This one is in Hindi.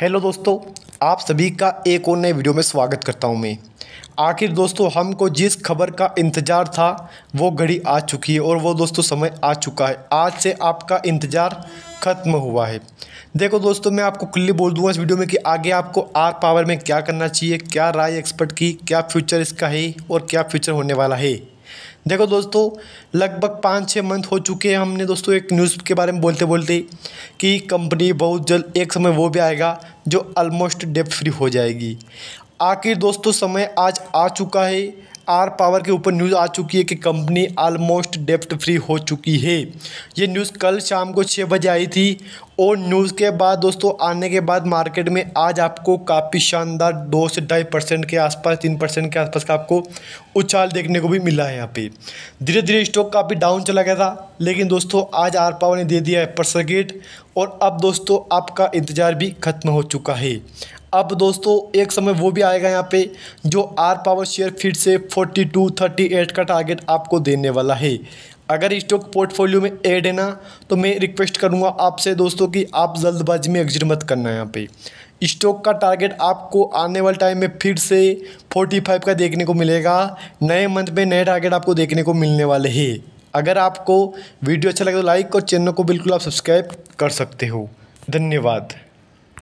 हेलो दोस्तों आप सभी का एक और नए वीडियो में स्वागत करता हूं मैं आखिर दोस्तों हमको जिस खबर का इंतज़ार था वो घड़ी आ चुकी है और वो दोस्तों समय आ चुका है आज से आपका इंतज़ार ख़त्म हुआ है देखो दोस्तों मैं आपको क्लियर बोल दूंगा इस वीडियो में कि आगे आपको आर पावर में क्या करना चाहिए क्या राय एक्सपर्ट की क्या फ्यूचर इसका है और क्या फ्यूचर होने वाला है देखो दोस्तों लगभग पाँच छः मंथ हो चुके हैं हमने दोस्तों एक न्यूज़ के बारे में बोलते बोलते कि कंपनी बहुत जल्द एक समय वो भी आएगा जो ऑलमोस्ट डेप फ्री हो जाएगी आखिर दोस्तों समय आज आ चुका है आर पावर के ऊपर न्यूज़ आ चुकी है कि कंपनी ऑलमोस्ट डेप्ट फ्री हो चुकी है ये न्यूज़ कल शाम को छः बजे आई थी और न्यूज़ के बाद दोस्तों आने के बाद मार्केट में आज आपको काफ़ी शानदार दो से ढाई परसेंट के आसपास तीन परसेंट के आसपास का आपको उछाल देखने को भी मिला है यहाँ पे धीरे धीरे स्टॉक काफ़ी डाउन चला गया था लेकिन दोस्तों आज आर पावर ने दे दिया है पर सर्किट और अब दोस्तों आपका इंतज़ार भी खत्म हो चुका है अब दोस्तों एक समय वो भी आएगा यहाँ पे जो आर पावर शेयर फिर से 42, 38 का टारगेट आपको देने वाला है अगर स्टॉक पोर्टफोलियो में ऐड है ना तो मैं रिक्वेस्ट करूँगा आपसे दोस्तों कि आप जल्दबाजी में एग्जिट मत करना यहाँ पे स्टॉक का टारगेट आपको आने वाले टाइम में फिर से 45 का देखने को मिलेगा नए मंथ में नए टारगेट आपको देखने को मिलने वाले है अगर आपको वीडियो अच्छा लगे तो लाइक और चैनल को बिल्कुल आप सब्सक्राइब कर सकते हो धन्यवाद